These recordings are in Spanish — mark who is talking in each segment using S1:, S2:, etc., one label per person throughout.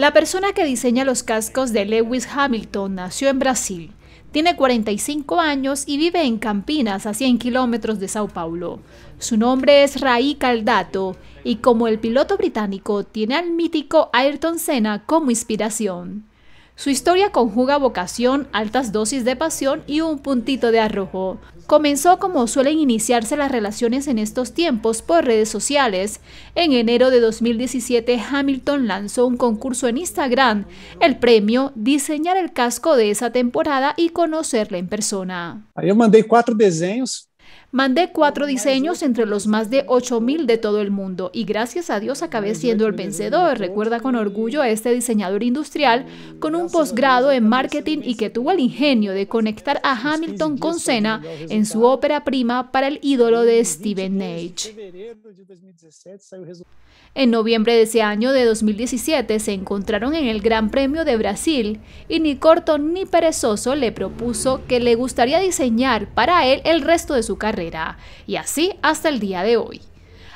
S1: La persona que diseña los cascos de Lewis Hamilton nació en Brasil. Tiene 45 años y vive en Campinas, a 100 kilómetros de Sao Paulo. Su nombre es Raí Caldato y como el piloto británico tiene al mítico Ayrton Senna como inspiración. Su historia conjuga vocación, altas dosis de pasión y un puntito de arrojo. Comenzó como suelen iniciarse las relaciones en estos tiempos por redes sociales. En enero de 2017, Hamilton lanzó un concurso en Instagram. El premio, diseñar el casco de esa temporada y conocerla en persona. yo mandé cuatro diseños Mandé cuatro diseños entre los más de 8.000 de todo el mundo y gracias a Dios acabé siendo el vencedor, recuerda con orgullo a este diseñador industrial con un posgrado en marketing y que tuvo el ingenio de conectar a Hamilton con Senna en su ópera prima para el ídolo de Steven Nage. En noviembre de ese año de 2017 se encontraron en el Gran Premio de Brasil y ni corto ni perezoso le propuso que le gustaría diseñar para él el resto de su carrera y así hasta el día de hoy.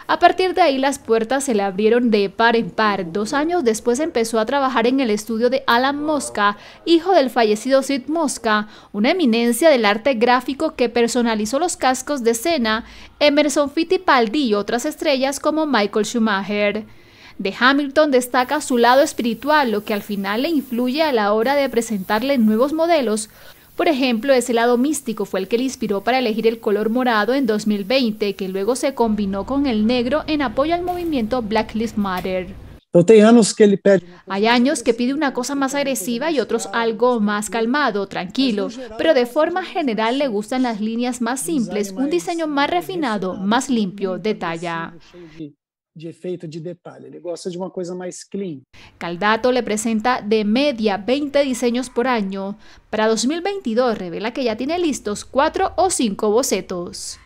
S1: A partir de ahí las puertas se le abrieron de par en par. Dos años después empezó a trabajar en el estudio de Alan Mosca, hijo del fallecido Sid Mosca, una eminencia del arte gráfico que personalizó los cascos de Senna, Emerson Fittipaldi y otras estrellas como Michael Schumacher. De Hamilton destaca su lado espiritual, lo que al final le influye a la hora de presentarle nuevos modelos, por ejemplo, ese lado místico fue el que le inspiró para elegir el color morado en 2020, que luego se combinó con el negro en apoyo al movimiento Black Lives Matter. Hay años que pide una cosa más agresiva y otros algo más calmado, tranquilo, pero de forma general le gustan las líneas más simples, un diseño más refinado, más limpio, detalla de efeito de detalle, Le gusta de una cosa más clean. Caldato le presenta de media 20 diseños por año. Para 2022 revela que ya tiene listos 4 o 5 bocetos.